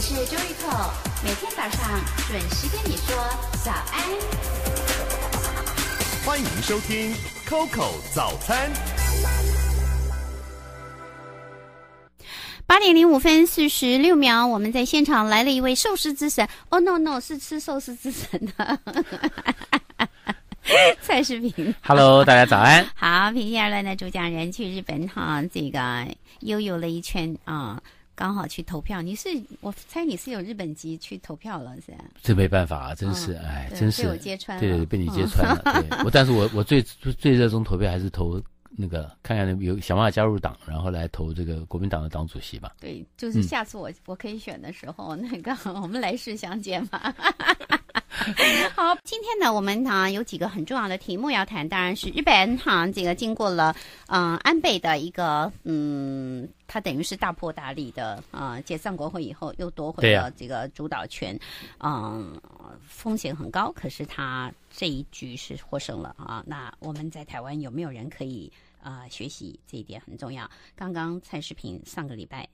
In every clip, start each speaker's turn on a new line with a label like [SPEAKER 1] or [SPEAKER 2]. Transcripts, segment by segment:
[SPEAKER 1] 我是周玉 o 每天早上准时跟你说早安。欢迎收听 Coco 早餐。八点零五分四十六秒，我们在现场来了一位寿司之神。Oh no no，是吃寿司之神的 蔡世平。
[SPEAKER 2] Hello，大家早安。
[SPEAKER 1] 好，平心而论呢，主讲人去日本哈，这个悠悠了一圈啊。刚好去投票，你是我猜你是有日本籍去投票了是
[SPEAKER 2] 这没办法啊，真是哎，真是被我揭穿了，被你揭穿了。我但是我我最最热衷投票还是投。那个看看有想办法加入党，然后来投这个国民党的党主席吧。
[SPEAKER 1] 对，就是下次我我可以选的时候，那个我们来世相见嘛。好，今天呢，我们啊有几个很重要的题目要谈，当然是日本哈。这个经过了嗯安倍的一个嗯，他等于是大破大立的啊，解散国会以后又夺回了这个主导权，嗯，风险很高，可是他这一局是获胜了啊。那我们在台湾有没有人可以？啊，学习这一点很重要。刚刚蔡世平上个礼拜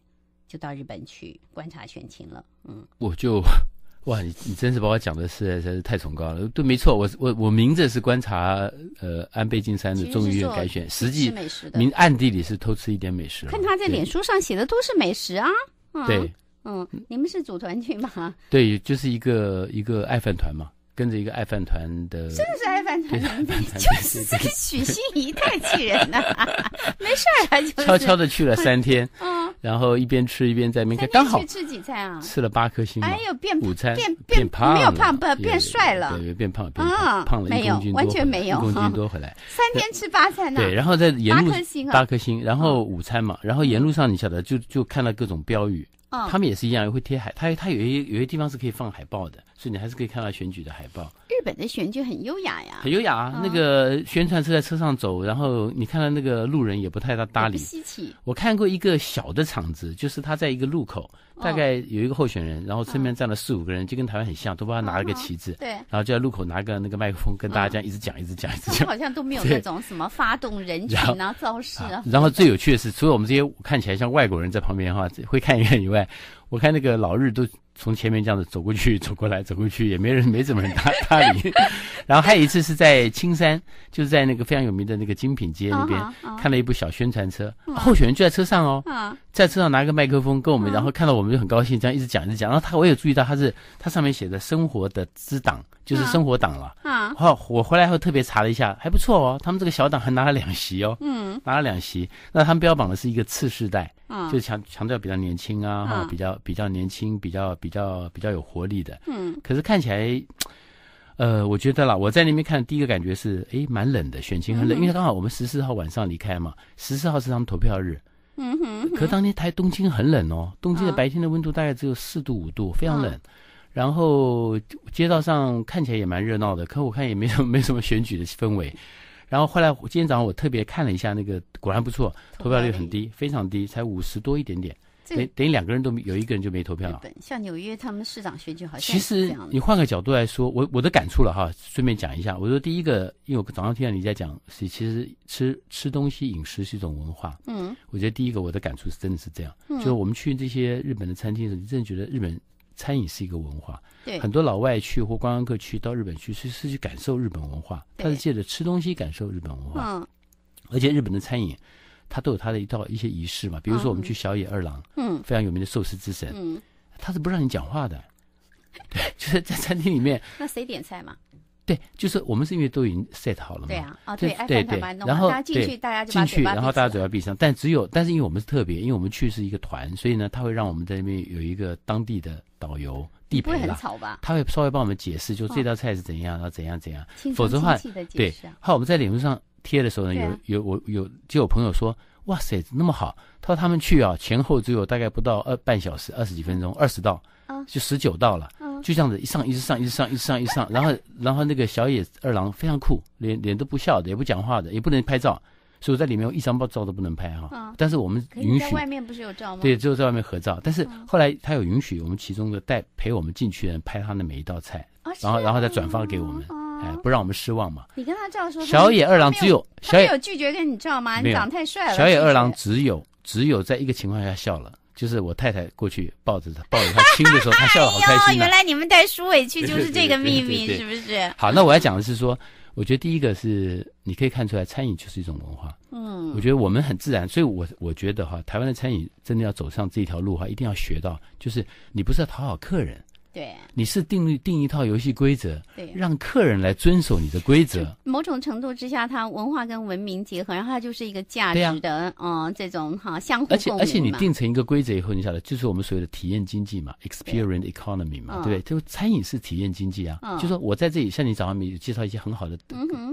[SPEAKER 1] 就到日本去观察选情了。嗯，
[SPEAKER 2] 我就 哇，你你真是把我讲的实在是太崇高了。对，没错，我我我明着是观察呃安倍晋三的众议院改选，实际明暗地里是偷吃一点美食。看他
[SPEAKER 1] 在脸书上写的都是美食啊。对，嗯，你们是组团去吗？
[SPEAKER 2] 对，就是一个一个爱饭团嘛。跟着一个爱饭团的，真的是爱饭团 就是这个许心
[SPEAKER 1] 怡太气人了。没事儿，悄悄的去了三
[SPEAKER 2] 天，嗯，然后一边吃一边在那边刚好吃
[SPEAKER 1] 几餐啊，吃
[SPEAKER 2] 了八颗星。哎呦，变餐变变胖没有胖，不，变帅了，对，变胖，变胖，胖了一公斤多，一公斤多回来。
[SPEAKER 1] 三天吃八餐呢？对，然后在沿路八颗星，八
[SPEAKER 2] 颗星，然后午餐嘛，然后沿路上你晓得，就就看到各种标语，他们也是一样，会贴海，他他有些有些地方是可以放海报的。所以你还是可以看到选举的海报。
[SPEAKER 1] 日本的选举很优雅呀，
[SPEAKER 2] 很优雅啊！那个宣传车在车上走，然后你看到那个路人也不太大搭理。稀奇！我看过一个小的场子，就是他在一个路口，大概有一个候选人，然后身边站了四五个人，就跟台湾很像，都帮他拿了个旗子。对。然后就在路口拿个那个麦克风跟大家这样一直讲，一直讲，一直讲。好像都没有那种
[SPEAKER 1] 什么发动人群啊、招 式啊。然后
[SPEAKER 2] 最有趣的是，除了我们这些看起来像外国人在旁边哈会看一看以外，我看那个老日都。从前面这样子走过去，走过来，走过去，也没人，没怎么人搭搭理。然后还有一次是在青山，就是在那个非常有名的那个精品街那边，看了一部小宣传车，候选人就在车上哦，在车上拿个麦克风跟我们，然后看到我们就很高兴，这样一直讲一直讲。然后他，我有注意到他是，他上面写着“生活的支党”，就是生活党了。啊，好，我回来后特别查了一下，还不错哦，他们这个小党还拿了两席哦，嗯，拿了两席。那他们标榜的是一个次世代。嗯，就强强调比较年轻啊，哈，比较比较年轻，比较比较比较有活力的。嗯，可是看起来，呃，我觉得啦，我在那边看第一个感觉是，哎，蛮冷的，选情很冷，因为刚好我们十四号晚上离开嘛，十四号是他们投票日。
[SPEAKER 1] 嗯哼。可
[SPEAKER 2] 当天台东京很冷哦，东京的白天的温度大概只有四度五度，非常冷。然后街道上看起来也蛮热闹的，可我看也没什么没什么选举的氛围。然后后来今天早上我特别看了一下那个，果然不错，投票率很低，非常低，才五十多一点点，等等于两个人都有一个人就没投票了。
[SPEAKER 1] 像纽约他们市长选举好像其实你
[SPEAKER 2] 换个角度来说，我我的感触了哈，顺便讲一下，我说第一个，因为我早上听到你在讲，其实吃吃东西饮食是一种文化，嗯，我觉得第一个我的感触是真的是这样，就是我们去这些日本的餐厅的时候，你真的觉得日本。餐饮是一个文化，很多老外去或观光客去到日本去是是去感受日本文化，他是借着吃东西感受日本文化。嗯，而且日本的餐饮，它都有它的一道一些仪式嘛，比如说我们去小野二郎，嗯，非常有名的寿司之神，嗯，他是不让你讲话的，就是在餐厅里面，
[SPEAKER 1] 那谁点菜嘛？
[SPEAKER 2] 对，就是我们是因为都已经 set 好了嘛，对啊，对对对，然后大家进去大家就进去，然后大家嘴巴闭上，但只有但是因为我们是特别，因为我们去是一个团，所以呢他会让我们在那边有一个当地的。导游地陪啦，他会稍微帮我们解释，就这道菜是怎样，然后怎样怎样，否则的话，对。好，我们在领书上贴的时候呢，有有我有就有朋友说，哇塞，那么好，他说他们去啊，前后只有大概不到二半小时，二十几分钟，二十道，就十九道了，就这样子一上一直上一直上一直上一直上，然后然后那个小野二郎非常酷，脸脸都不笑的，也不讲话的，也不能拍照。所以我在里面一张照都不能拍哈，但是我们允许在外面不是有照吗？对，只有在外面合照。但是后来他有允许我们其中的带陪我们进去的人拍他的每一道菜，然后然后再转发给我们，哎，不让我们失望嘛。
[SPEAKER 1] 你跟他照样说，小野二郎只
[SPEAKER 2] 有小野有拒
[SPEAKER 1] 绝跟你照吗？你长太帅了。小野二
[SPEAKER 2] 郎只有只有在一个情况下笑了。就是我太太过去抱着他，抱着他亲的时候，他笑得好开心。原来
[SPEAKER 1] 你们带苏伟去就是这个秘密，是不是？好，
[SPEAKER 2] 那我要讲的是说，我觉得第一个是你可以看出来，餐饮就是一种文化。嗯，我觉得我们很自然，所以我我觉得哈，台湾的餐饮真的要走上这条路哈，一定要学到，就是你不是要讨好客人。对，你是定定一套游戏规则，对，让客人来遵守你的规则。
[SPEAKER 1] 某种程度之下，它文化跟文明结合，然后它就是一个价值的哦，这种哈相互而且而且你定
[SPEAKER 2] 成一个规则以后，你晓得，就是我们所谓的体验经济嘛，experience economy 嘛，对不对？就餐饮是体验经济啊，就说我在这里向你早上面介绍一些很好的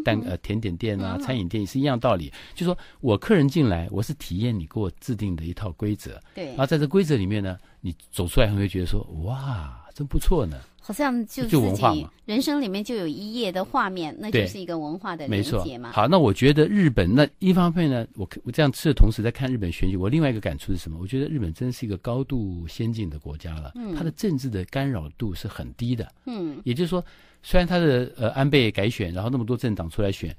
[SPEAKER 2] 单呃甜点店啊，餐饮店也是一样道理。就说我客人进来，我是体验你给我制定的一套规则，对。然后在这规则里面呢，你走出来你会觉得说哇。真不错呢，
[SPEAKER 1] 好像就就文化嘛，人生里面就有一页的画面，那就是一个文化的理解嘛。
[SPEAKER 2] 好，那我觉得日本那一方面呢，我我这样吃的同时在看日本选举，我另外一个感触是什么？我觉得日本真是一个高度先进的国家了，它的政治的干扰度是很低的。嗯，也就是说，虽然他的呃安倍改选，然后那么多政党出来选，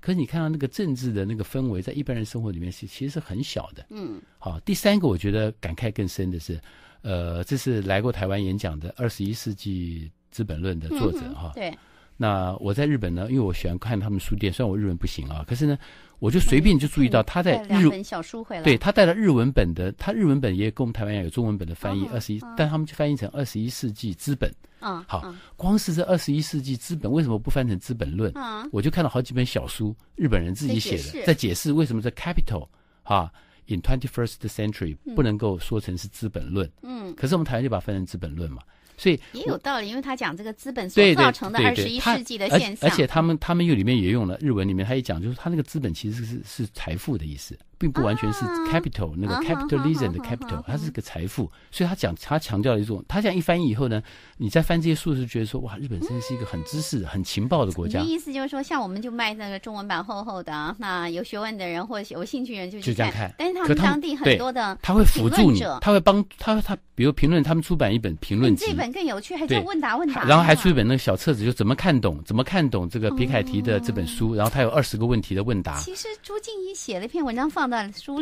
[SPEAKER 2] 可是你看到那个政治的那个氛围，在一般人生活里面，是其实是很小的。嗯，好，第三个我觉得感慨更深的是。呃，这是来过台湾演讲的《二十一世纪资本论》的作者哈。对。那我在日本呢，因为我喜欢看他们书店，虽然我日文不行啊，可是呢，我就随便就注意到他在日本
[SPEAKER 1] 小书回来，对
[SPEAKER 2] 他带了日文本的，他日文本也跟我们台湾有中文本的翻译二十一，但他们就翻译成《二十一世纪资本》。嗯。好，光是这《二十一世纪资本》为什么不翻成《资本论》？嗯。我就看了好几本小书，日本人自己写的，在解释为什么在 capital 啊。In twenty-first century，不能够说成是《资本论》。嗯，可是我们台湾就把它分成《资本论》嘛，所以也有
[SPEAKER 1] 道理，因为他讲这个资本所造成的二十一世纪的现象。而且他
[SPEAKER 2] 们他们又里面也用了日文，里面他也讲，就是他那个资本其实是是财富的意思。并不完全是 capital 那个 capitalism 的 capital，它是个财富，所以他讲他强调了一种，他这样一翻译以后呢，你在翻这些书字，觉得说哇，日本真是一个很知识、很情报的国家。意
[SPEAKER 1] 思就是说，像我们就卖那个中文版厚厚的，那有学问的人或者有兴趣人就就这样看。但是他们当地很多的，他会辅助你，他
[SPEAKER 2] 会帮他他比如评论他们出版一本评论，这本
[SPEAKER 1] 更有趣还叫问答问答？然后还
[SPEAKER 2] 出一本那个小册子，就怎么看懂怎么看懂这个皮凯提的这本书？然后他有二十个问题的问答。其实
[SPEAKER 1] 朱静怡写了一篇文章放。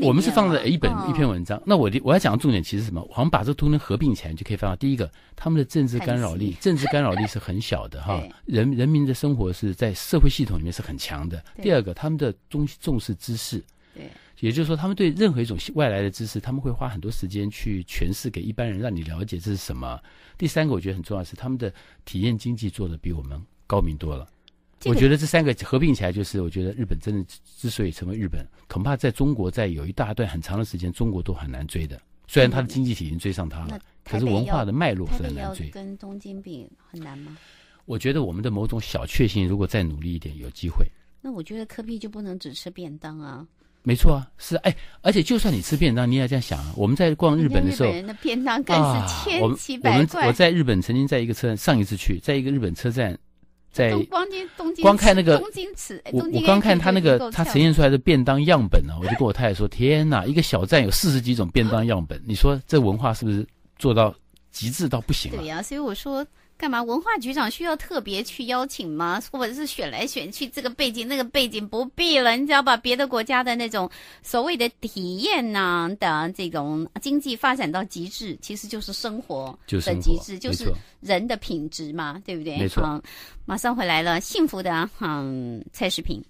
[SPEAKER 1] 我们是放在一本一篇
[SPEAKER 2] 文章。那我我要讲的重点其实是什么？我们把这图能合并起来就可以放到第一个，他们的政治干扰力，政治干扰力是很小的 哈。人人民的生活是在社会系统里面是很强的。第二个，他们的重重视知识，对，也就是说，他们对任何一种外来的知识，他们会花很多时间去诠释给一般人，让你了解这是什么。第三个，我觉得很重要的是，他们的体验经济做的比我们高明多了。我觉得这三个合并起来，就是我觉得日本真的之所以成为日本，恐怕在中国在有一大段很长的时间，中国都很难追的。虽然它的经济体已经追上它了，可是文化的脉络很难追。
[SPEAKER 1] 跟东京比很难吗？
[SPEAKER 2] 我觉得我们的某种小确幸，如果再努力一点，有机会。
[SPEAKER 1] 那我觉得科比就不能只吃便当啊！
[SPEAKER 2] 没错啊，是哎，而且就算你吃便当，你也这样想啊。我们在逛日本的时候，日本人的
[SPEAKER 1] 便当更是千奇百怪。我我在
[SPEAKER 2] 日本曾经在一个车站，上一次去，在一个日本车站。在
[SPEAKER 1] 光看那个，我我刚看他那个他呈现出来的
[SPEAKER 2] 便当样本呢，我就跟我太太说：“ 天哪，一个小站有四十几种便当样本，你说这文化是不是做到极致到不行了？”
[SPEAKER 1] 对呀，所以我说。干嘛？文化局长需要特别去邀请吗？或者是选来选去这个背景那个背景不必了，你知道吧？别的国家的那种所谓的体验啊，等这种经济发展到极致，其实就是生活的极致，就是人的品质嘛，对不对？没错。马上回来了，幸福的嗯蔡世平，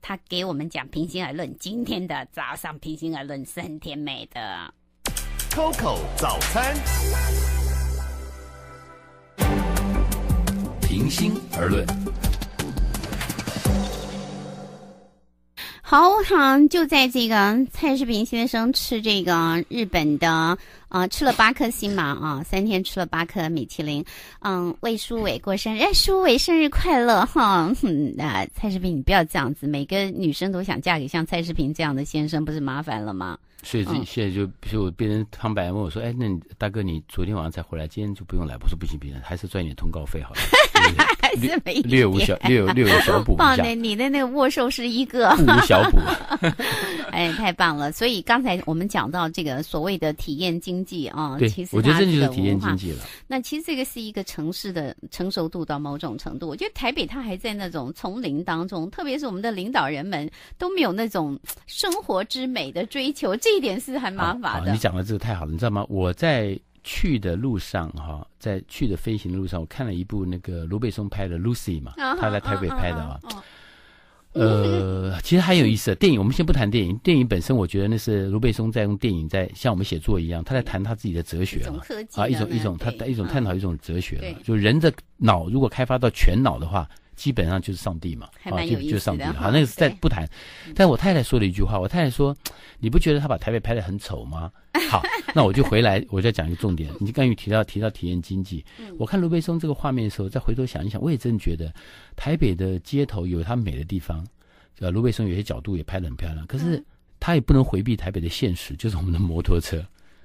[SPEAKER 1] 他给我们讲，平心而论，今天的早上平心而论是很甜美的。
[SPEAKER 2] Coco 早餐。平心而论，
[SPEAKER 1] 好，哈，就在这个蔡世平先生吃这个日本的，呃，吃了八颗星嘛，啊，三天吃了八颗米其林，嗯，为舒伟过生日，舒伟生日快乐，哈，那蔡世平你不要这样子，每个女生都想嫁给像蔡世平这样的先生，不是麻烦了吗？所以这
[SPEAKER 2] 现在就，比如我病人苍白问我说：“哎，那你大哥你昨天晚上才回来，今天就不用来？”我说：“不行，不行，还是赚一点通告费好。”了。”略无小略有略有小补。棒的，
[SPEAKER 1] 你的那个握手是一个。无小补。哎，太棒了！所以刚才我们讲到这个所谓的体验经济啊，对，我觉得这就是体验经济了。那其实这个是一个城市的成熟度到某种程度。我觉得台北它还在那种丛林当中，特别是我们的领导人们都没有那种生活之美的追求。这一点是很麻烦的。你
[SPEAKER 2] 讲的这个太好了，你知道吗？我在去的路上哈，在去的飞行的路上，我看了一部那个卢贝松拍的《Lucy》嘛，他在台北拍的啊。呃，其实很有意思。电影我们先不谈电影，电影本身我觉得那是卢贝松在用电影在像我们写作一样，他在谈他自己的哲学嘛，啊，一种一种他的一种探讨一种哲学了。就人的脑如果开发到全脑的话。基本上就是上帝嘛，啊，就就上帝。好，那个再不谈。但我太太说了一句话，我太太说：“你不觉得他把台北拍的很丑吗？” 好，那我就回来，我再讲一个重点。你刚玉提到提到体验经济，我看卢贝松这个画面的时候，再回头想一想，我也真觉得台北的街头有它美的地方，卢贝松有些角度也拍的很漂亮，可是他也不能回避台北的现实，就是我们的摩托车。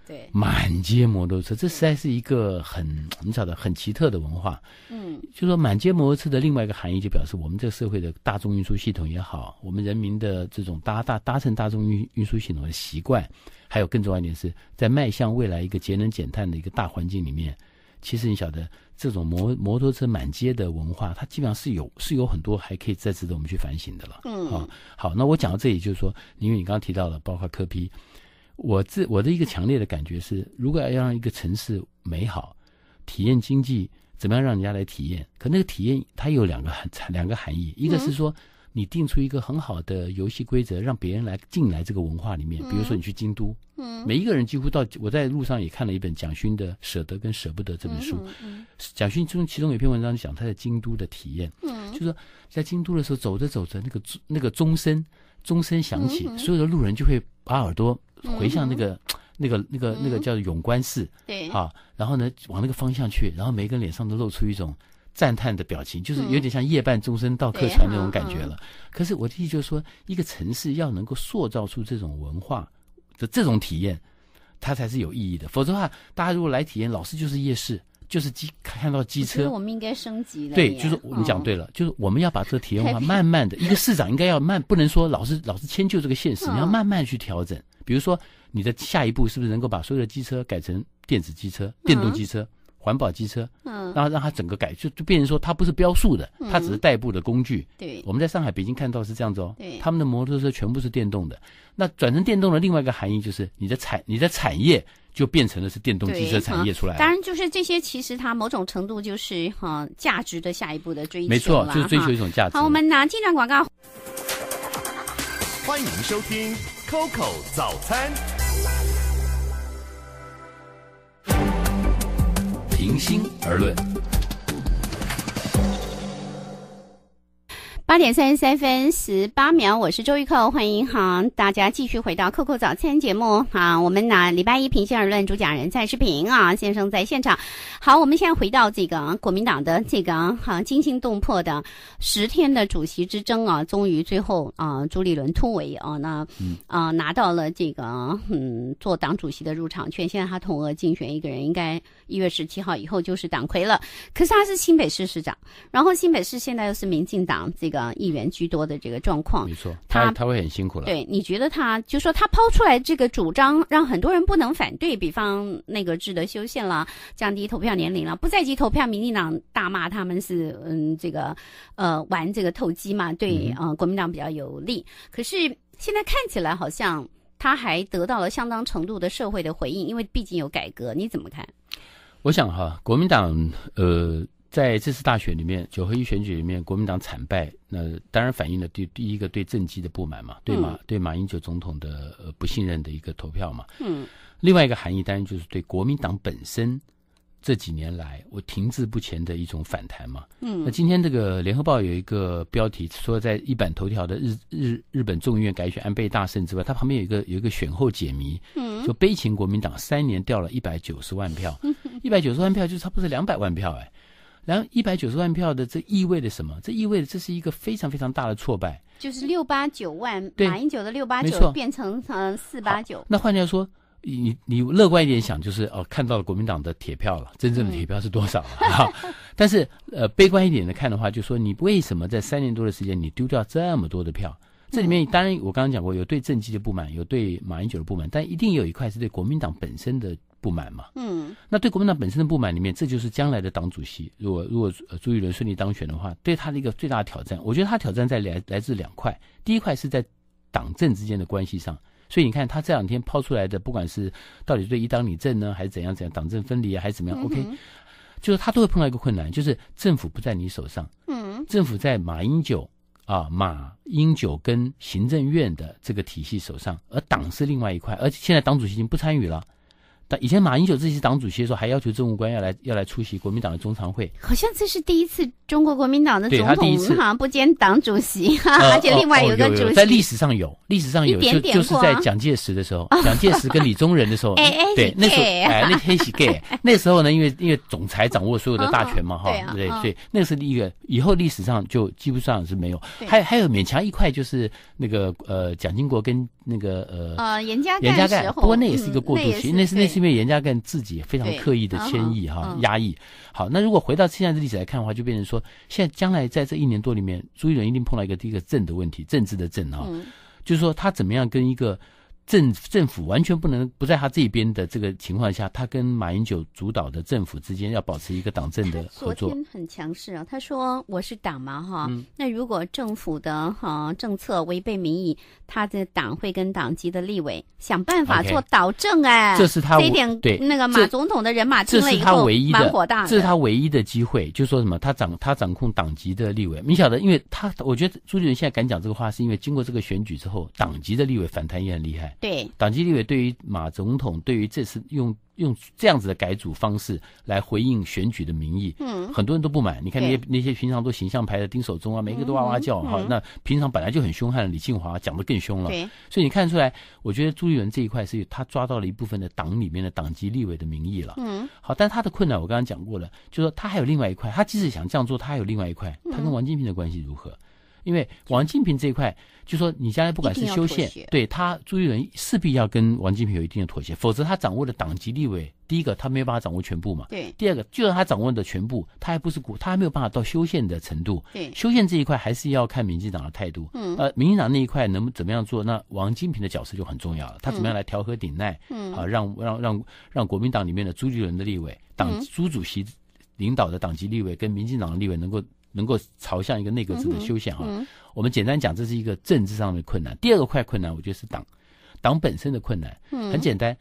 [SPEAKER 2] 对，满街摩托车，这实在是一个很你晓得很奇特的文化。嗯，就说满街摩托车的另外一个含义，就表示我们这个社会的大众运输系统也好，我们人民的这种搭搭搭乘大众运运输系统的习惯，还有更重要一点是在迈向未来一个节能减碳的一个大环境里面，其实你晓得这种摩摩托车满街的文化，它基本上是有是有很多还可以再值得我们去反省的了。嗯，好，好，那我讲到这里，就是说，因为你刚刚提到了，包括科批。我这我的一个强烈的感觉是，如果要让一个城市美好，体验经济怎么样让人家来体验？可那个体验它有两个含两个含义，一个是说你定出一个很好的游戏规则，让别人来进来这个文化里面。比如说你去京都，嗯，每一个人几乎到我在路上也看了一本蒋勋的《舍得跟舍不得》这本书，嗯，蒋勋中其中有一篇文章讲他在京都的体验，嗯，就是在京都的时候走着走着，那个那个钟声钟声响起，所有的路人就会。把耳朵回向那个 那个那个那个叫永观寺，啊，然后呢，往那个方向去，然后每个人脸上都露出一种赞叹的表情，就是有点像夜半钟声到客船那种感觉了。可是我的意思就是说，一个城市要能够塑造出这种文化的这种体验，它才是有意义的。否则的话，大家如果来体验，老师就是夜市。就是机看到机车，我们
[SPEAKER 1] 应该升级了。对，就是你讲对
[SPEAKER 2] 了，就是我们要把这个体验化，慢慢的。一个市长应该要慢，不能说老是老是迁就这个现实，你要慢慢去调整。比如说，你的下一步是不是能够把所有的机车改成电子机车、电动机车、环保机车？嗯，然后让它整个改，就就变成说它不是标速的，它只是代步的工具。对，我们在上海、北京看到是这样子哦，他们的摩托车全部是电动的。那转成电动的另外一个含义就是你的产，你的产业。就变成了是电动汽车产业出来，当然
[SPEAKER 1] 就是这些，其实它某种程度就是哈价值的下一步的追求一种价值。好，我们拿机段广告。欢迎收
[SPEAKER 2] 听 Coco 早餐。平心而论。
[SPEAKER 1] 八点三十三分十八秒，我是周玉蔻，欢迎哈大家继续回到扣扣早餐节目哈。我们拿礼拜一平心而论，主讲人蔡世平啊先生在现场。好，我们现在回到这个国民党的这个哈惊心动魄的十天的主席之争啊，终于最后啊朱立伦突围啊，那啊拿到了这个嗯做党主席的入场券。现在他同额竞选一个人，应该一月十七号以后就是党魁了。可是他是新北市市长，然后新北市现在又是民进党这个。啊，议员居多的这个状况，没错，
[SPEAKER 2] 他他会很辛苦了。对，
[SPEAKER 1] 你觉得他就说他抛出来这个主张，让很多人不能反对，比方那个制的修宪了，降低投票年龄了，不在籍投票，民进党大骂他们是嗯，这个呃玩这个投机嘛，对，嗯，国民党比较有利。可是现在看起来好像他还得到了相当程度的社会的回应，因为毕竟有改革，你怎么看？
[SPEAKER 2] 我想哈，国民党呃。在这次大选里面，九合一选举里面，国民党惨败，那当然反映了对第一个对政绩的不满嘛，对马对马英九总统的呃、不信任的一个投票嘛。嗯。另外一个含义当然就是对国民党本身这几年来我停滞不前的一种反弹嘛。嗯。那今天这个《联合报》有一个标题说，在一版头条的日日日本众议院改选安倍大胜之外，它旁边有一个有一个选后解谜，嗯，就悲情国民党三年掉了一百九十万票，一百九十万票就差不多两百万票哎。然后一百九十万票的这意味着什么？这意味着这是一个非常非常大的挫败，
[SPEAKER 1] 就是六八九万马英九的六八九变成嗯四八九。那
[SPEAKER 2] 换句话说，你你乐观一点想，就是哦看到了国民党的铁票了，真正的铁票是多少？但是呃，悲观一点的看的话，就说你为什么在三年多的时间你丢掉这么多的票？这里面当然我刚刚讲过，有对政绩的不满，有对马英九的不满，但一定有一块是对国民党本身的。不满嘛，嗯，那对国民党本身的不满里面，这就是将来的党主席。如果如果朱一伦顺利当选的话，对他的一个最大的挑战，我觉得他挑战在来来自两块。第一块是在党政之间的关系上，所以你看他这两天抛出来的，不管是到底对一党理政呢，还是怎样怎样，党政分离啊，还是怎么样，OK，就是他都会碰到一个困难，就是政府不在你手上，嗯，政府在马英九啊，马英九跟行政院的这个体系手上，而党是另外一块，而且现在党主席已经不参与了。但以前马英九自己是党主席的时候，还要求政务官要来要来出席国民党的中常会。
[SPEAKER 1] 好像这是第一次中国国民党的总统好像不兼党主席，而且另外有一个主席。在历
[SPEAKER 2] 史上有，历史上有，就就是在蒋介石的时候，蒋介石跟李宗仁的时候，哎哎，对，时候哎，那天喜 Gay。那时候呢，因为因为总裁掌握所有的大权嘛，哈，对对，所以那是一个以后历史上就基本上是没有。还还有勉强一块就是那个呃，蒋经国跟那个呃，呃
[SPEAKER 1] 严家严家淦，不过那也是一个过渡期，那是那是。
[SPEAKER 2] 因为严家淦自己非常刻意的迁移哈压抑，好，那如果回到现在的历史来看的话，就变成说，现在将来在这一年多里面，朱一伦一定碰到一个第一个政的问题，政治的政哈，就是说他怎么样跟一个。政政府完全不能不在他这边的这个情况下，他跟马英九主导的政府之间要保持一个党政的合作。
[SPEAKER 1] 很强势啊，他说我是党嘛哈，那如果政府的哈政策违背民意，他的党会跟党籍的立委想办法做导正哎。这是他一点对那个马总统的人马听了以后蛮火大的，这是他
[SPEAKER 2] 唯一的机会，就说什么他掌他掌控党籍的立委。你晓得，因为他我觉得朱立伦现在敢讲这个话，是因为经过这个选举之后，党籍的立委反弹也很厉害。对，党纪立委对于马总统，对于这次用用这样子的改组方式来回应选举的民意，嗯，很多人都不满。你看那些那些平常都形象牌的丁守中啊，每一个都哇哇叫哈。那平常本来就很凶悍的李庆华，讲的更凶了。对，所以你看出来，我觉得朱立伦这一块是他抓到了一部分的党里面的党籍立委的民意了。嗯，好，但他的困难我刚刚讲过了，就说他还有另外一块，他即使想这样做，他还有另外一块，他跟王金平的关系如何？因为王金平这一块，就说你将来不管是修宪，对他朱一伦势必要跟王金平有一定的妥协，否则他掌握的党籍立位，第一个他没有办法掌握全部嘛。对。第二个，就算他掌握的全部，他还不是国，他还没有办法到修宪的程度。对。修宪这一块还是要看民进党的态度。嗯。呃，民进党那一块能怎么样做？那王金平的角色就很重要了。他怎么样来调和顶赖，嗯。啊，让让让让国民党里面的朱立伦的立委，党朱主席领导的党籍立委跟民进党的立委能够。能够朝向一个内阁制的修宪哈，我们简单讲，这是一个政治上的困难。第二个块困难，我觉得是党，党本身的困难。很简单，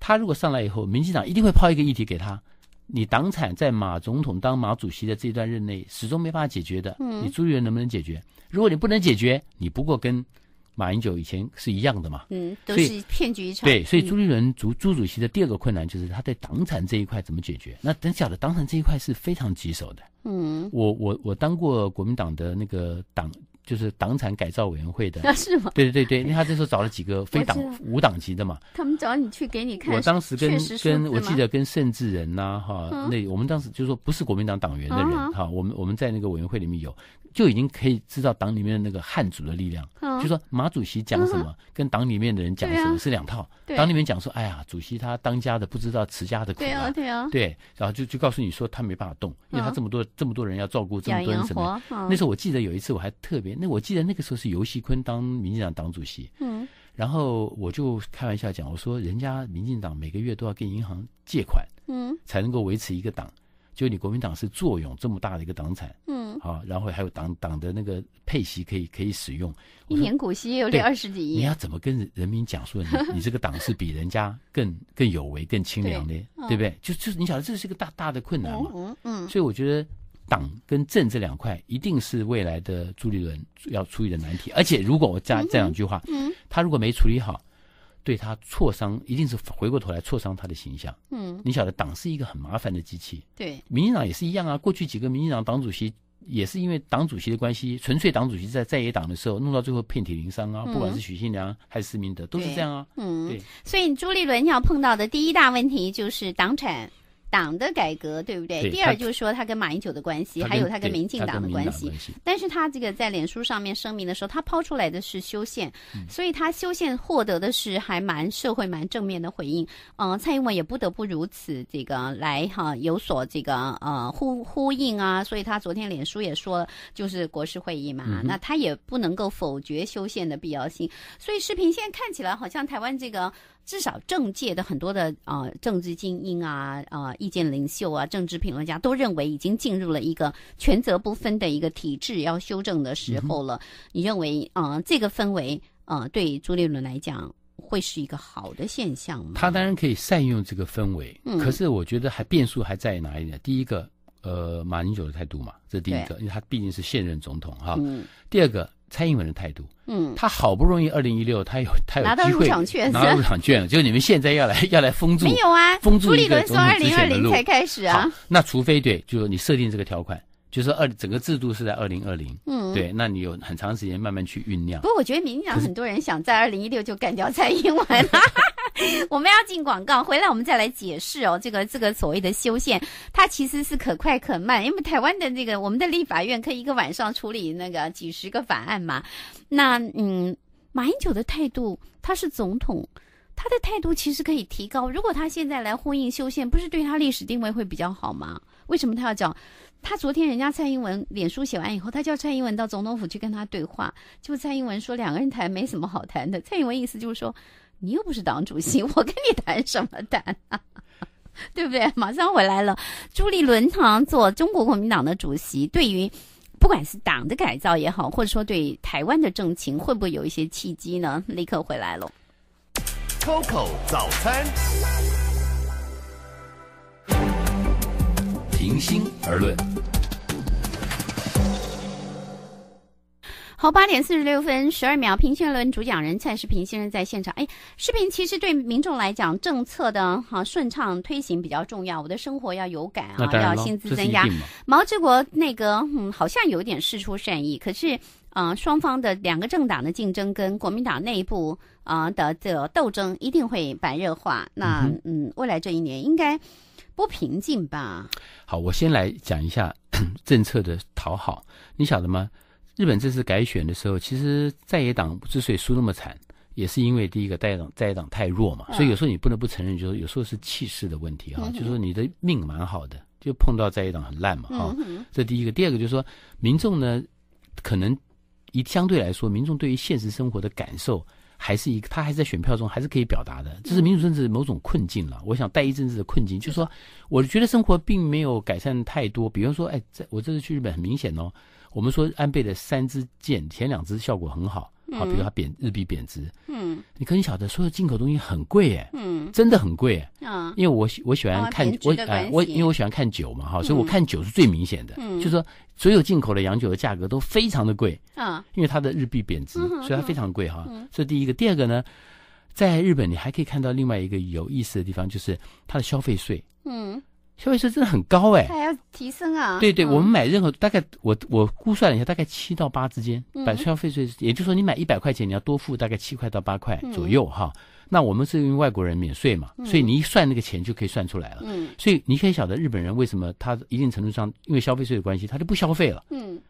[SPEAKER 2] 他如果上来以后，民进党一定会抛一个议题给他，你党产在马总统当马主席的这段任内始终没办法解决的，你朱立伦能不能解决？如果你不能解决，你不过跟。马英九以前是一样的嘛？嗯，都是
[SPEAKER 1] 骗局一场。对，所以朱立
[SPEAKER 2] 伦主朱主席的第二个困难就是他在党产这一块怎么解决？那等晓得党产这一块是非常棘手的。嗯，我我我当过国民党的那个党，就是党产改造委员会的，是吗？对对对对，为他这时候找了几个非党无党籍的嘛？
[SPEAKER 1] 他们找你去给你看。我当时跟跟我记得跟
[SPEAKER 2] 盛智仁呐哈，那我们当时就说不是国民党党员的人哈，我们我们在那个委员会里面有就已经可以知道党里面的那个汉族的力量。嗯。就说 马主席讲什么，跟党里面的人讲什么是两套。党里面讲说：“哎呀，主席他当家的不知道持家的苦。”啊，对啊。对，然后就就告诉你说他没办法动，因为他这么多这么多人要照顾，这么多人什么？那时候我记得有一次我还特别，那我记得那个时候是尤戏坤当民进党党主席。嗯。然后我就开玩笑讲，我说人家民进党每个月都要跟银行借款，嗯，才能够维持一个党。就你国民党是作用这么大的一个党产，嗯，啊，然后还有党党的那个配息可以可以使用，
[SPEAKER 1] 一年股息也有这二十几亿，你要
[SPEAKER 2] 怎么跟人民讲述你 你这个党是比人家更更有为、更清凉的，对不对？就就是你晓得这是一个大大的困难嘛，嗯，所以我觉得党跟政这两块一定是未来的朱立伦要处理的难题，而且如果我加这两句话，嗯，他如果没处理好。对他挫伤一定是回过头来挫伤他的形象。嗯，你晓得党是一个很麻烦的机器。对，民进党也是一样啊。过去几个民进党党主席也是因为党主席的关系，纯粹党主席在在野党的时候弄到最后遍体鳞伤啊。不管是许信良还是施明德，都是这样啊。
[SPEAKER 1] 嗯，对，所以朱立伦要碰到的第一大问题就是党产。党的改革，对不对？第二就是说，他跟马英九的关系，还有他跟民进党的关系。但是，他这个在脸书上面声明的时候，他抛出来的是修宪，所以他修宪获得的是还蛮社会蛮正面的回应。嗯，蔡英文也不得不如此，这个来哈有所这个呃呼呼应啊。所以他昨天脸书也说，就是国事会议嘛，那他也不能够否决修宪的必要性。所以，视频现在看起来好像台湾这个。至少政界的很多的啊政治精英啊啊意见领袖啊政治评论家都认为已经进入了一个权责不分的一个体制要修正的时候了。你认为啊这个氛围啊对朱立伦来讲会是一个好的现象吗？他
[SPEAKER 2] 当然可以善用这个氛围，可是我觉得还变数还在于哪里呢？第一个，呃，马英九的态度嘛，这第一个，因为他毕竟是现任总统哈。嗯。第二个。蔡英文的态度，嗯，他好不容易二零一六，他有他有机会拿到入场券了，拿到入场券了，就 你们现在要来 要来封住，没有啊？封住朱立伦说二零二零才开始啊，那除非对，就是你设定这个条款，就是二整个制度是在二零二零，嗯，对，那你有很长时间慢慢去酝酿。不过
[SPEAKER 1] 我觉得民党很多人想在二零一六就干掉蔡英文。我们要进广告，回来我们再来解释哦。这个这个所谓的修宪，它其实是可快可慢，因为台湾的那个我们的立法院可以一个晚上处理那个几十个法案嘛。那嗯，马英九的态度，他是总统，他的态度其实可以提高。如果他现在来呼应修宪，不是对他历史定位会比较好吗？为什么他要讲？他昨天人家蔡英文脸书写完以后，他叫蔡英文到总统府去跟他对话，就蔡英文说两个人谈没什么好谈的。蔡英文意思就是说。你又不是党主席，我跟你谈什么谈啊？对不对？马上回来了，朱立伦堂做中国国民党的主席，对于不管是党的改造也好，或者说对台湾的政情，会不会有一些契机呢？立刻回来了，Coco 早餐，
[SPEAKER 2] 平心而论。
[SPEAKER 1] 好，八点四十六分十二秒，平行轮主讲人蔡世平先生在现场。哎，视频其实对民众来讲，政策的哈顺畅推行比较重要，我的生活要有感啊，要薪资增加。毛治国那个嗯，好像有点事出善意，可是嗯，双方的两个政党的竞争跟国民党内部啊的的斗争一定会白热化。那嗯，未来这一年应该
[SPEAKER 2] 不平静吧？好，我先来讲一下 政策的讨好，你晓得吗？日本这次改选的时候，其实在野党之所以输那么惨，也是因为第一个在野党在野党太弱嘛，所以有时候你不能不承认，就是有时候是气势的问题啊，就是说你的命蛮好的，就碰到在野党很烂嘛，哈，这第一个。第二个就是说，民众呢，可能一相对来说，民众对于现实生活的感受，还是一个他还在选票中还是可以表达的，这是民主政治某种困境了。我想带一阵子的困境，就是说，我觉得生活并没有改善太多，比方说，哎，我这次去日本很明显哦。我们说安倍的三支箭，前两支效果很好，好，比如它贬日币贬值，嗯，你可能晓得所有进口东西很贵哎，嗯，真的很贵啊，因为我我喜欢看我哎我因为我喜欢看酒嘛哈，所以我看酒是最明显的，就是说所有进口的洋酒的价格都非常的贵啊，因为它的日币贬值，所以它非常贵哈。所以第一个，第二个呢，在日本你还可以看到另外一个有意思的地方，就是它的消费税，嗯。消费税真的很高哎，还
[SPEAKER 1] 要提升啊！对对，我们
[SPEAKER 2] 买任何大概，我我估算了一下，大概七到八之间。嗯，消费税，也就是说，你买一百块钱，你要多付大概七块到八块左右哈。那我们是因为外国人免税嘛，所以你一算那个钱就可以算出来了。嗯，所以你可以晓得日本人为什么他一定程度上因为消费税的关系，他就不消费了。嗯，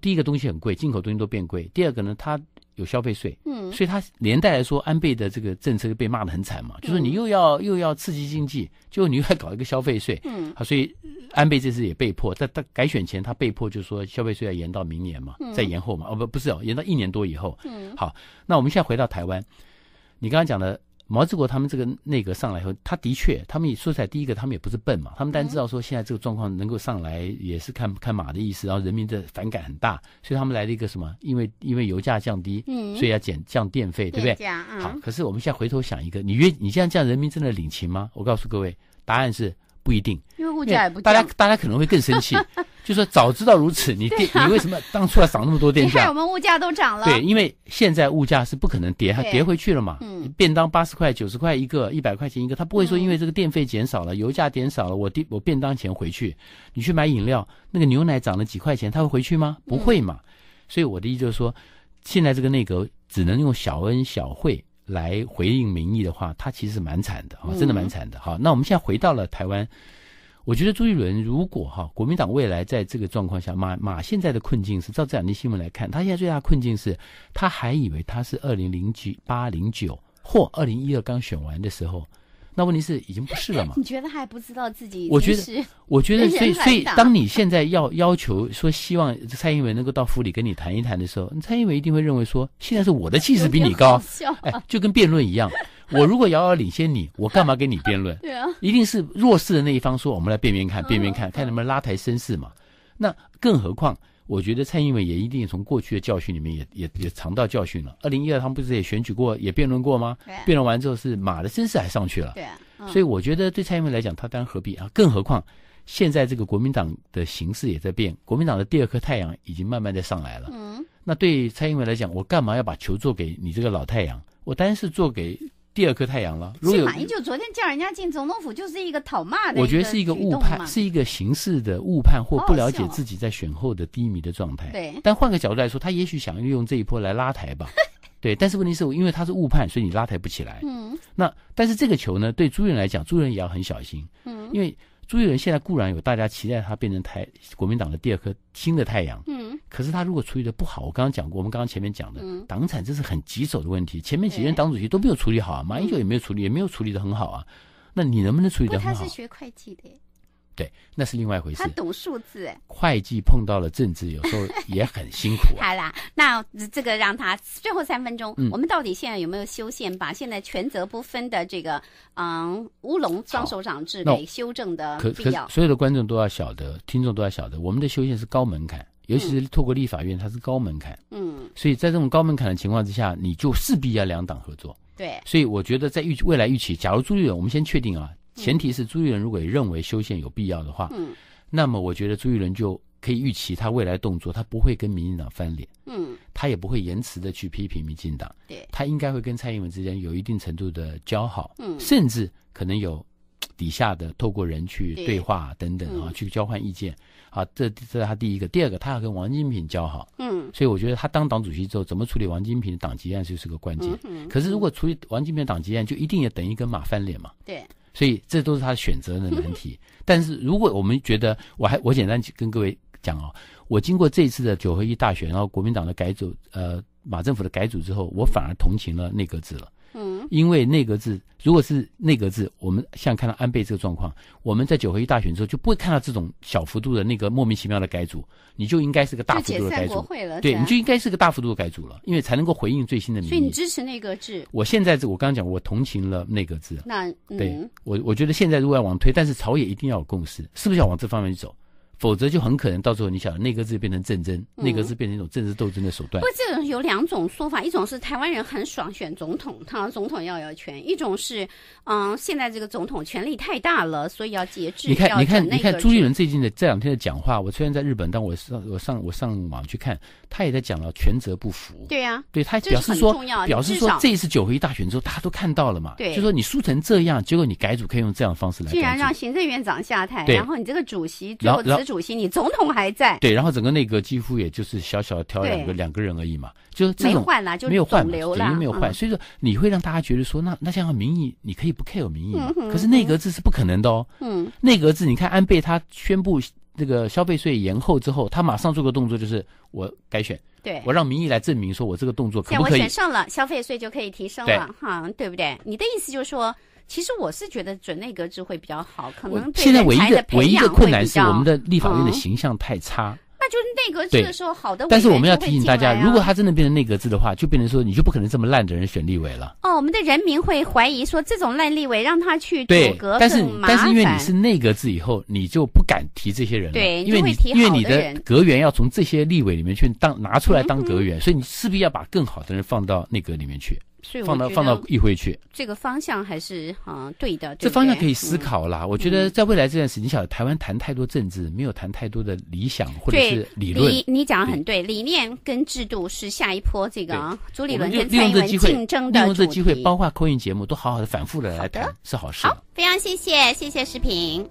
[SPEAKER 2] 第一个东西很贵，进口东西都变贵。第二个呢，他。有消费税，嗯，所以他连带来说，安倍的这个政策被骂得很惨嘛，就是你又要又要刺激经济，就你又要搞一个消费税，嗯，啊，所以安倍这次也被迫，在他改选前，他被迫就是说消费税要延到明年嘛，再延后嘛，哦不不是哦，延到一年多以后，嗯，好，那我们现在回到台湾，你刚刚讲的。毛志国他们这个内阁上来后，他的确，他们也说起来，第一个他们也不是笨嘛，他们单知道说现在这个状况能够上来也是看看马的意思，然后人民的反感很大，所以他们来了一个什么？因为因为油价降低，所以要减降电费，对不对？好，可是我们现在回头想一个，你你这样这样，人民真的领情吗？我告诉各位，答案是不一定，因为物价不大家大家可能会更生气。就说早知道如此，你电你为什么当初要涨那么多电价？因为我们
[SPEAKER 1] 物价都涨了。对，
[SPEAKER 2] 因为现在物价是不可能跌，跌回去了嘛。便当八十块、九十块一个，一百块钱一个，他不会说因为这个电费减少了、油价减少了，我电我便当钱回去。你去买饮料，那个牛奶涨了几块钱，他会回去吗？不会嘛。所以我的意思就是说，现在这个内阁只能用小恩小惠来回应民意的话，他其实蛮惨的，啊、真的蛮惨的。好，那我们现在回到了台湾。我觉得朱一伦如果哈国民党未来在这个状况下马马现在的困境是，照这两天新闻来看，他现在最大困境是他还以为他是二零零九八零九或二零一二刚选完的时候，那问题是已经不是了嘛？
[SPEAKER 1] 你觉得还不知道自
[SPEAKER 2] 己？我觉得，我觉得，所以所以，当你现在要要求说希望蔡英文能够到府里跟你谈一谈的时候，蔡英文一定会认为说现在是我的气势比你高，哎，就跟辩论一样。我如果遥遥领先你，我干嘛跟你辩论？对啊，一定是弱势的那一方说，我们来辩辩看，辩辩看看能不能拉抬声势嘛。那更何况，我觉得蔡英文也一定从过去的教训里面也也也尝到教训了。二零一二他们不是也选举过，也辩论过吗？辩论完之后是马的声势还上去了。对啊，所以我觉得对蔡英文来讲，他当然何必啊？更何况现在这个国民党的形势也在变，国民党的第二颗太阳已经慢慢在上来了。嗯，那对蔡英文来讲，我干嘛要把球做给你这个老太阳？我当然是做给。第二颗太阳了。果马懿
[SPEAKER 1] 就昨天叫人家进总统府，就是一个讨骂的。我觉得是一个误判，是
[SPEAKER 2] 一个形式的误判或不了解自己在选后的低迷的状态。对。但换个角度来说，他也许想利用这一波来拉抬吧。对。但是问题是因为他是误判，所以你拉抬不起来。嗯。那但是这个球呢，对朱云来讲，朱云也要很小心。嗯。因为朱云现在固然有大家期待他变成太国民党的第二颗新的太阳。嗯。可是他如果处理的不好，我刚刚讲过，我们刚刚前面讲的党产，这是很棘手的问题。前面几任党主席都没有处理好，啊，马英九也没有处理，也没有处理的很好啊。那你能不能处理？好？他是学会计的。对，那是另外一回事。他懂数字。会计碰到了政治，有时候也很辛苦。好
[SPEAKER 1] 啦，那这个让他最后三分钟，我们到底现在有没有修宪，把现在权责不分的这个嗯乌龙双手掌制给修正的必要？所有的
[SPEAKER 2] 观众都要晓得，听众都要晓得，我们的修宪是高门槛。尤其是透过立法院，它是高门槛，嗯，所以在这种高门槛的情况之下，你就势必要两党合作，对，所以我觉得在预未来预期，假如朱立伦，我们先确定啊，前提是朱立伦如果认为修宪有必要的话，嗯，那么我觉得朱立伦就可以预期他未来动作，他不会跟民进党翻脸，嗯，他也不会延迟的去批评民进党，对，他应该会跟蔡英文之间有一定程度的交好，嗯，甚至可能有。底下的透过人去对话等等啊，去交换意见啊，这这是他第一个。第二个，他要跟王金平交好，嗯，所以我觉得他当党主席之后，怎么处理王金平的党籍案就是个关键。可是如果处理王金平党籍案，就一定也等于跟马翻脸嘛？对，所以这都是他选择的难题。但是如果我们觉得，我还我简单跟各位讲哦，我经过这一次的九合一大选，然后国民党的改组，呃，马政府的改组之后，我反而同情了内阁制了。因为内阁制，如果是内阁制，我们像看到安倍这个状况，我们在九合一大选之后就不会看到这种小幅度的那个莫名其妙的改组，你就应该是个大幅度的改组对，你就应该是个大幅度的改组了，因为才能够回应最新的民意。所以你支
[SPEAKER 1] 持内阁制？
[SPEAKER 2] 我现在这我刚刚讲，我同情了内阁制。
[SPEAKER 1] 那对
[SPEAKER 2] 我，我觉得现在如果要往推，但是朝野一定要有共识，是不是要往这方面走？否则就很可能到时候你晓得内阁制变成政争，内阁制变成一种政治斗争的手段。不，过
[SPEAKER 1] 这个有两种说法，一种是台湾人很爽选总统，他总统要有权；一种是嗯，现在这个总统权力太大了，所以要节制。你看，你看，你看，朱立伦
[SPEAKER 2] 最近的这两天的讲话，我虽然在日本，但我是我上我上网去看，他也在讲了权责不符。
[SPEAKER 1] 对呀，对他表示说，表示说，这一次
[SPEAKER 2] 九合一大选之后，大家都看到了嘛，就说你输成这样，结果你改组可以用这样的方式来。既然
[SPEAKER 1] 让行政院长下台，然后你这个主席最后执。主席，你总统还在对，
[SPEAKER 2] 然后整个内阁几乎也就是小小挑两个两个人而已嘛，就是没换了，就没有换等于没有换。所以说，你会让大家觉得说，那那像民意，你可以不 care 民意，可是内阁制是不可能的哦。嗯，内阁制，你看安倍他宣布这个消费税延后之后，他马上做个动作就是我改选，对我让民意来证明说我这个动作可不可以？上
[SPEAKER 1] 了消费税就可以提升了，哈，对不对？你的意思就是说。其实我是觉得准内阁制会比较好，可能现在唯一的唯一的困难是我们的立法院的形
[SPEAKER 2] 象太差，
[SPEAKER 1] 那就是内阁制的时候好的。但是我们要提醒大家，如果
[SPEAKER 2] 他真的变成内阁制的话，就变成说你就不可能这么烂的人选立委了。
[SPEAKER 1] 哦，我们的人民会怀疑说这种烂立委让他去。做。但是但是因为你是
[SPEAKER 2] 内阁制以后，你就不敢提这些人了，因为你因为你的阁员要从这些立委里面去当拿出来当 阁员，所以你势必要把更好的人放到内阁里面去。放到放到议会去，
[SPEAKER 1] 这个方向还是啊对的。这方向可以思考
[SPEAKER 2] 啦，我觉得在未来这段时间，你晓得台湾谈太多政治，没有谈太多的理想或者是理论。你
[SPEAKER 1] 你讲的很对，理念跟制度是下一波这个朱立伦跟蔡英文竞争的主题。利用这机
[SPEAKER 2] 会，包括扣印节目都好好的反复的来谈，是好事。好，
[SPEAKER 1] 非常谢谢谢谢石平。